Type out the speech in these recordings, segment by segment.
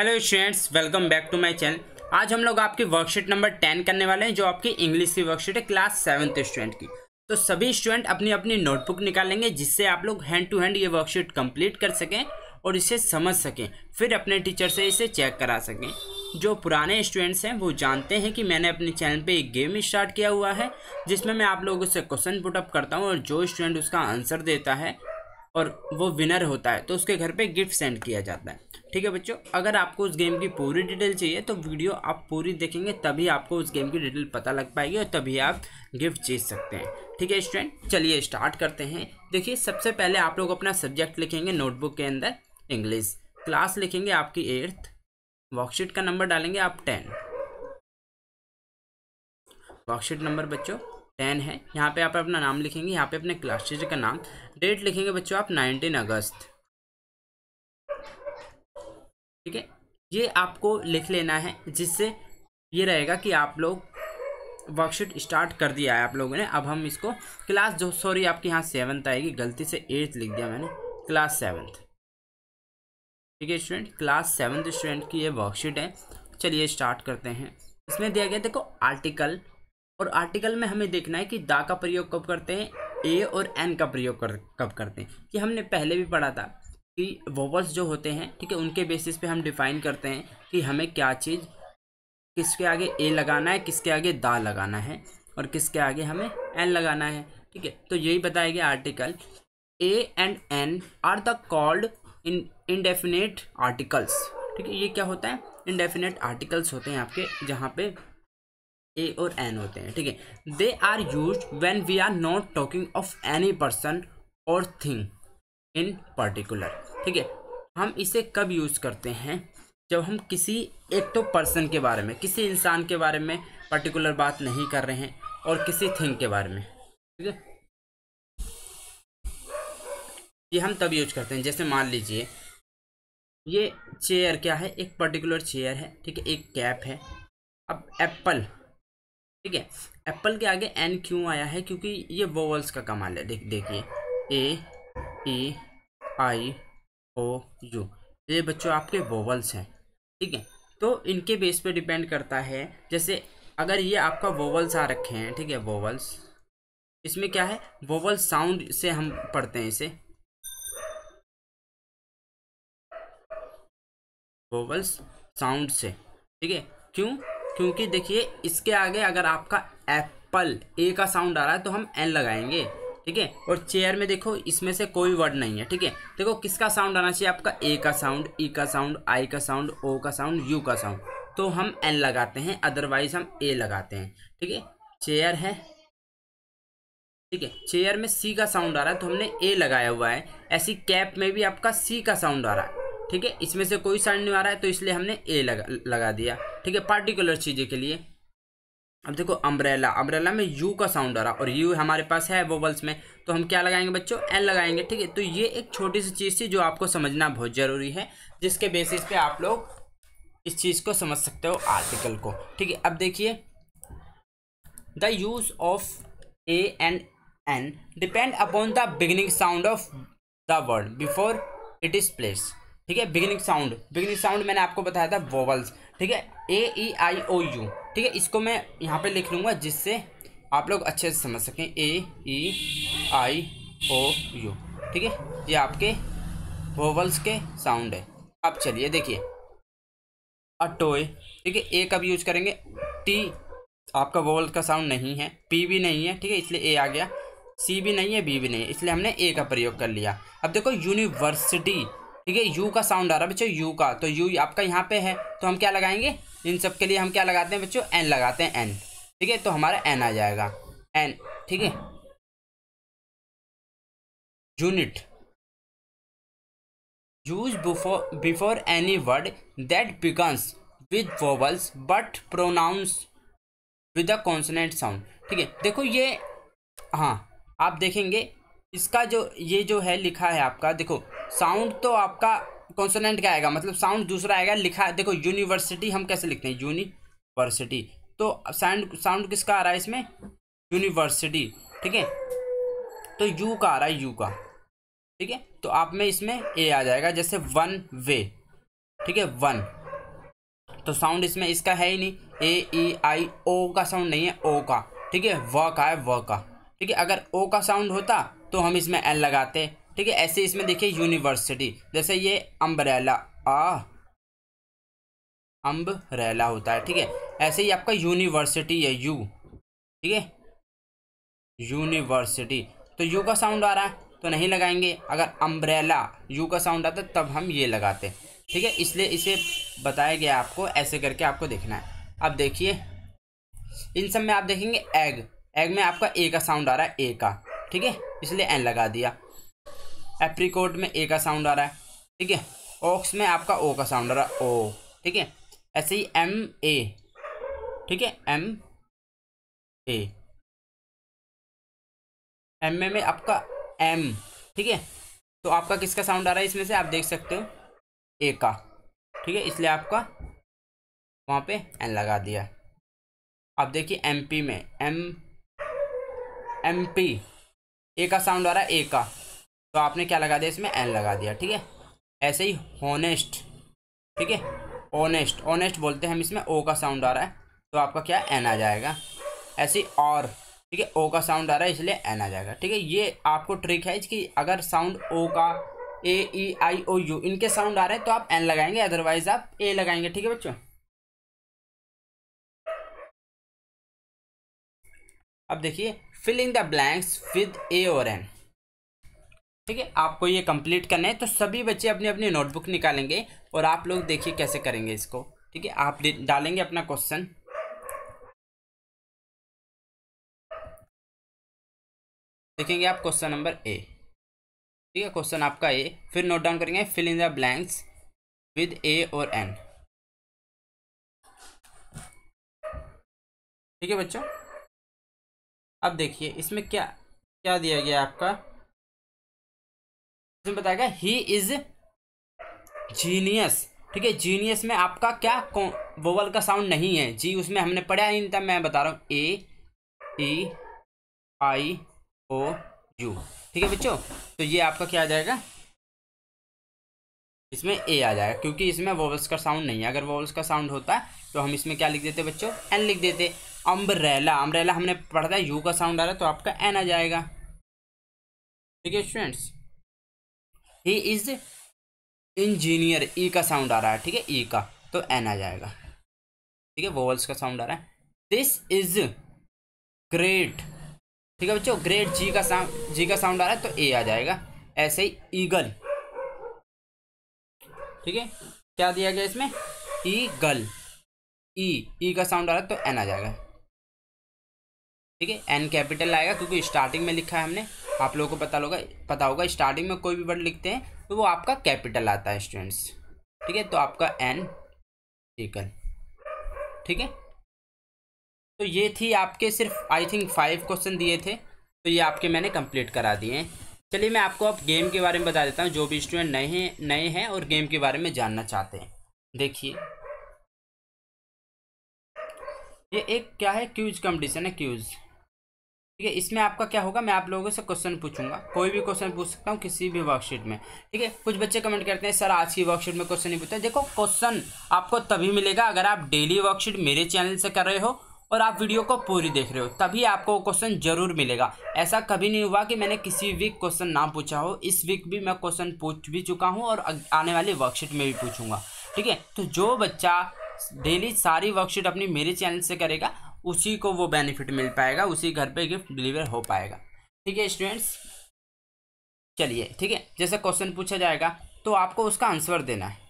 hello students welcome back to my channel आज हम लोग आपकी वर्कशीट नंबर टेन करने वाले हैं जो आपकी इंग्लिश की वर्कशीट है क्लास सेवन्थ स्टूडेंट की तो सभी स्टूडेंट अपनी अपनी नोटबुक निकालेंगे जिससे आप लोग हैंड टू हैंड ये वर्कशीट कंप्लीट कर सकें और इसे समझ सकें फिर अपने टीचर से इसे चेक करा सकें जो पुराने स्टूडेंट्स हैं वो जानते हैं कि मैंने अपने चैनल पे एक गेम स्टार्ट किया हुआ है जिसमें मैं आप लोगों से क्वेश्चन पुटअप करता हूँ और जो स्टूडेंट उसका आंसर देता है और वो विनर होता है तो उसके घर पे गिफ्ट सेंड किया जाता है ठीक है बच्चों अगर आपको उस गेम की पूरी डिटेल चाहिए तो वीडियो आप पूरी देखेंगे तभी आपको उस गेम की डिटेल पता लग पाएगी और तभी आप गिफ्ट जीत सकते हैं ठीक है स्टूडेंट चलिए स्टार्ट करते हैं देखिए सबसे पहले आप लोग अपना सब्जेक्ट लिखेंगे नोटबुक के अंदर इंग्लिश क्लास लिखेंगे आपकी एट्थ वर्कशीट का नंबर डालेंगे आप टेन वर्कशीट नंबर बच्चों टेन है यहाँ पे आप अपना नाम लिखेंगे यहाँ पे अपने क्लास टीचर का नाम डेट लिखेंगे बच्चों आप नाइनटीन अगस्त ठीक है ये आपको लिख लेना है जिससे ये रहेगा कि आप लोग वर्कशीट स्टार्ट कर दिया है आप लोगों ने अब हम इसको क्लास जो सॉरी आपके यहाँ सेवन्थ आएगी गलती से एट्थ लिख दिया मैंने क्लास सेवन्थ ठीक है स्टूडेंट क्लास सेवन्थ स्टूडेंट की ये वर्कशीट है चलिए स्टार्ट करते हैं इसमें दिया गया देखो आर्टिकल और आर्टिकल में हमें देखना है कि दा का प्रयोग कब करते हैं ए और एन का प्रयोग कर कब करते हैं कि हमने पहले भी पढ़ा था कि वोवल्स जो होते हैं ठीक है उनके बेसिस पे हम डिफाइन करते हैं कि हमें क्या चीज़ किसके आगे ए लगाना है किसके आगे दा लगाना है और किसके आगे हमें एन लगाना है ठीक है तो यही बताया गया article a and an are the called in indefinite articles ठीक है ये क्या होता है इनडेफिनेट आर्टिकल्स होते हैं आपके जहाँ पे ए और एन होते हैं ठीक है they are use when we are not talking of any person और थिंग इन पर्टिकुलर ठीक है हम इसे कब यूज़ करते हैं जब हम किसी एक तो पर्सन के बारे में किसी इंसान के बारे में पर्टिकुलर बात नहीं कर रहे हैं और किसी थिंग के बारे में ठीक है ये हम तब यूज करते हैं जैसे मान लीजिए ये चेयर क्या है एक पर्टिकुलर चेयर है ठीक है एक कैप है अब एप्पल ठीक है एप्पल के आगे एन क्यों आया है क्योंकि ये वोवल्स का कमाल है देख देखिए ए ई आई ओ यू ये बच्चों आपके वोवल्स हैं ठीक है तो इनके बेस पे डिपेंड करता है जैसे अगर ये आपका वोवल्स आ रखे हैं ठीक है वोवल्स इसमें क्या है वोवल साउंड से हम पढ़ते हैं इसे वोवल्स साउंड से ठीक है क्यों क्योंकि देखिए इसके आगे अगर आपका एप्पल ए का साउंड आ रहा है तो हम एन लगाएंगे ठीक है और चेयर में देखो इसमें से कोई वर्ड नहीं है ठीक है देखो किसका साउंड आना चाहिए आपका ए का साउंड ई e का साउंड आई का साउंड ओ का साउंड यू का साउंड तो हम एन लगाते हैं अदरवाइज हम ए लगाते हैं ठीक है चेयर है ठीक है चेयर में सी का साउंड आ रहा है तो हमने ए लगाया हुआ है ऐसी कैप में भी आपका सी का साउंड आ रहा है ठीक है इसमें से कोई साइन नहीं आ रहा है तो इसलिए हमने ए लगा लगा दिया ठीक है पार्टिकुलर चीज़ें के लिए अब देखो अम्ब्रेला अम्ब्रेला में यू का साउंड आ रहा और यू हमारे पास है वोवल्स में तो हम क्या लगाएंगे बच्चों एल लगाएंगे ठीक है तो ये एक छोटी सी चीज़ थी जो आपको समझना बहुत ज़रूरी है जिसके बेसिस पे आप लोग इस चीज़ को समझ सकते हो आर्टिकल को ठीक है अब देखिए the use of a and an depend upon the beginning sound of the word before it is place ठीक है बिगनिंग साउंड बिगनिंग साउंड मैंने आपको बताया था वोवल्स ठीक है ए ई आई ओ यू ठीक है इसको मैं यहाँ पे लिख लूँगा जिससे आप लोग अच्छे से समझ सकें ए ई आई ओ यू ठीक है ये आपके वोवल्स के साउंड है अब चलिए देखिए अ ठीक है ए का यूज करेंगे टी आपका वोवल का साउंड नहीं है पी भी नहीं है ठीक है इसलिए ए आ गया सी भी नहीं है बी भी नहीं है इसलिए हमने ए का प्रयोग कर लिया अब देखो यूनिवर्सिटी ठीक है यू का साउंड आ रहा है बच्चों यू का तो यू आपका यहाँ पे है तो हम क्या लगाएंगे इन सब के लिए हम क्या लगाते हैं बच्चों एन लगाते हैं एन ठीक है तो हमारा एन आ जाएगा एन ठीक है unit use before before any word that begins with vowels but pronounce with a consonant sound ठीक है देखो ये हाँ आप देखेंगे इसका जो ये जो है लिखा है आपका देखो साउंड तो आपका कॉन्सोनेंट का आएगा मतलब साउंड दूसरा आएगा लिखा देखो यूनिवर्सिटी हम कैसे लिखते हैं यूनिवर्सिटी तो साउंड साउंड किसका आ रहा है इसमें यूनिवर्सिटी ठीक है तो यू का आ रहा है यू का ठीक है तो आप में इसमें ए आ जाएगा जैसे वन वे ठीक है वन तो साउंड इसमें इसका है ही नहीं ए ई आई ओ का साउंड नहीं है ओ का ठीक है व का है व का ठीक है अगर ओ का साउंड होता तो हम इसमें एल लगाते ठीक है ऐसे इसमें देखिए यूनिवर्सिटी जैसे ये अम्बरेला आ अम्बरेला होता है ठीक है ऐसे ही आपका यूनिवर्सिटी है यू ठीक है यूनिवर्सिटी तो यू का साउंड आ रहा है तो नहीं लगाएंगे अगर अम्ब्रेला यू का साउंड आता तब हम ये लगाते ठीक है इसलिए इसे बताया गया आपको ऐसे करके आपको देखना है अब देखिए इन सब में आप देखेंगे एग एग में आपका ए का साउंड आ रहा है ए का ठीक है इसलिए एन लगा दिया एप्रीकोट में ए का साउंड आ रहा है ठीक है ऑक्स में आपका ओ का साउंड आ रहा है ओ ठीक है ऐसे ही एम ए ठीक है एम ए एम ए में आपका एम ठीक है तो आपका किसका साउंड आ रहा है इसमें से आप देख सकते हो ए का ठीक है इसलिए आपका वहाँ पे एन लगा दिया आप देखिए एम पी में एम एम पी ए का साउंड आ रहा है ए का तो आपने क्या लगा दिया इसमें एन लगा दिया ठीक है ऐसे ही होनेस्ट ठीक है ऑनेस्ट ऑनेस्ट बोलते हैं हम इसमें ओ का साउंड आ रहा है तो आपका क्या एन आ जाएगा ऐसे और ठीक है ओ का साउंड आ रहा है इसलिए एन आ जाएगा ठीक है ये आपको ट्रिक है कि अगर साउंड ओ का ए ई आई ओ यू इनके साउंड आ रहे हैं तो आप एन लगाएंगे अदरवाइज आप ए लगाएंगे ठीक है बच्चों अब देखिए filling the blanks with a और एन ठीक है आपको ये कंप्लीट करना है तो सभी बच्चे अपनी अपनी नोटबुक निकालेंगे और आप लोग देखिए कैसे करेंगे इसको ठीक है आप डालेंगे अपना क्वेश्चन देखेंगे आप क्वेश्चन नंबर ए ठीक है क्वेश्चन आपका ए फिर नोट डाउन करेंगे fill in the blanks with a और एन ठीक है बच्चों अब देखिए इसमें क्या क्या दिया गया आपका इसमें बताया गया ही इज जीनियस ठीक है जीनियस में आपका क्या वोवल का साउंड नहीं है जी उसमें हमने पढ़ा ही नहीं था मैं बता रहा हूँ ए ई आई ओ यू ठीक है बच्चों तो ये आपका क्या आ जाएगा इसमें ए आ जाएगा क्योंकि इसमें वोवल्स का साउंड नहीं है अगर वोवल्स का साउंड होता तो हम इसमें क्या लिख देते बच्चों एन लिख देते अम्ब्रेला अम्ब्रेला हमने पढ़ा था यू का साउंड आ रहा है तो आपका एन आ जाएगा ठीक है students he is engineer E का साउंड आ रहा है ठीक है ई e का तो एन आ जाएगा ठीक है वोवल्स का साउंड आ रहा है दिस इज ग्रेट ठीक है बच्चों ग्रेट जी का साउंड जी का साउंड आ रहा है तो ए आ जाएगा ऐसे ही ईगल ठीक है क्या दिया गया इसमें ईगल ई ई का साउंड आ रहा है तो एन आ जाएगा ठीक है एन कैपिटल आएगा क्योंकि स्टार्टिंग में लिखा है हमने आप लोगों को पता होगा पता होगा स्टार्टिंग में कोई भी वर्ड लिखते हैं तो वो आपका कैपिटल आता है स्टूडेंट्स ठीक है तो आपका एन इक्वल ठीक है तो ये थी आपके सिर्फ आई थिंक फाइव क्वेश्चन दिए थे तो ये आपके मैंने कंप्लीट करा दिए हैं चलिए मैं आपको अब गेम के बारे में बता देता हूँ जो भी स्टूडेंट नए हैं नए हैं और गेम के बारे में जानना चाहते हैं देखिए ये एक क्या है क्यूज कंपटीशन है क्यूज़ ठीक है इसमें आपका क्या होगा मैं आप लोगों से क्वेश्चन पूछूंगा कोई भी क्वेश्चन पूछ सकता हूँ किसी भी वर्कशीट में ठीक है कुछ बच्चे कमेंट करते हैं सर आज की वर्कशीट में क्वेश्चन नहीं पूछते देखो क्वेश्चन आपको तभी मिलेगा अगर आप डेली वर्कशीट मेरे चैनल से कर रहे हो और आप वीडियो को पूरी देख रहे हो तभी आपको क्वेश्चन जरूर मिलेगा ऐसा कभी नहीं हुआ कि मैंने किसी वीक क्वेश्चन ना पूछा हो इस वीक भी मैं क्वेश्चन पूछ भी चुका हूँ और आने वाली वर्कशीट में भी पूछूंगा ठीक है तो जो बच्चा डेली सारी वर्कशीट अपनी मेरे चैनल से करेगा उसी को वो बेनिफिट मिल पाएगा उसी घर पे गिफ्ट डिलीवर हो पाएगा ठीक है स्टूडेंट्स चलिए ठीक है जैसे क्वेश्चन पूछा जाएगा तो आपको उसका आंसर देना है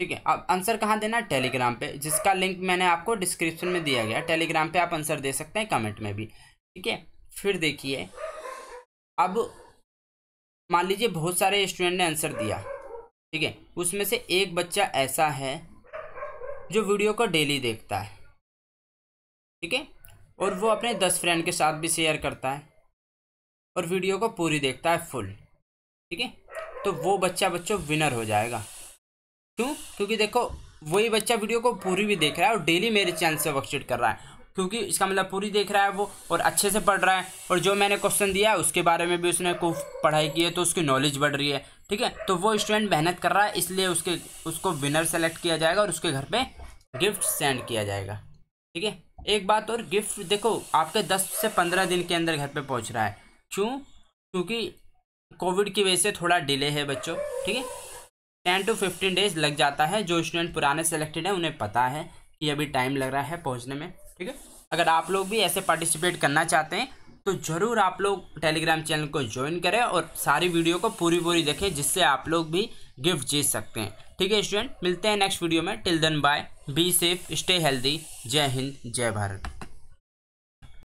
ठीक है अब आंसर कहाँ देना है टेलीग्राम पे जिसका लिंक मैंने आपको डिस्क्रिप्शन में दिया गया टेलीग्राम पे आप आंसर दे सकते हैं कमेंट में भी ठीक है फिर देखिए अब मान लीजिए बहुत सारे स्टूडेंट ने आंसर दिया ठीक है उसमें से एक बच्चा ऐसा है जो वीडियो को डेली देखता है ठीक है और वो अपने दस फ्रेंड के साथ भी शेयर करता है और वीडियो को पूरी देखता है फुल ठीक है तो वो बच्चा बच्चों विनर हो जाएगा क्यों क्योंकि देखो वही बच्चा वीडियो को पूरी भी देख रहा है और डेली मेरे चैनल से वर्कशीट कर रहा है क्योंकि इसका मतलब पूरी देख रहा है वो और अच्छे से पढ़ रहा है और जो मैंने क्वेश्चन दिया है उसके बारे में भी उसने खूब पढ़ाई की है तो उसकी नॉलेज बढ़ रही है ठीक है तो वो स्टूडेंट मेहनत कर रहा है इसलिए उसके उसको विनर सेलेक्ट किया जाएगा और उसके घर पे गिफ्ट सेंड किया जाएगा ठीक है एक बात और गिफ्ट देखो आपके दस से पंद्रह दिन के अंदर घर पे पहुंच रहा है क्यों क्योंकि कोविड की वजह से थोड़ा डिले है बच्चों ठीक है टेन टू फिफ्टीन डेज लग जाता है जो स्टूडेंट पुराने सेलेक्टेड हैं उन्हें पता है कि अभी टाइम लग रहा है पहुंचने में ठीक है अगर आप लोग भी ऐसे पार्टिसिपेट करना चाहते हैं तो ज़रूर आप लोग टेलीग्राम चैनल को ज्वाइन करें और सारी वीडियो को पूरी पूरी देखें जिससे आप लोग भी गिफ्ट जीत सकते हैं ठीक है स्टूडेंट मिलते हैं नेक्स्ट वीडियो में till then bye be safe stay healthy जय हिंद जय भारत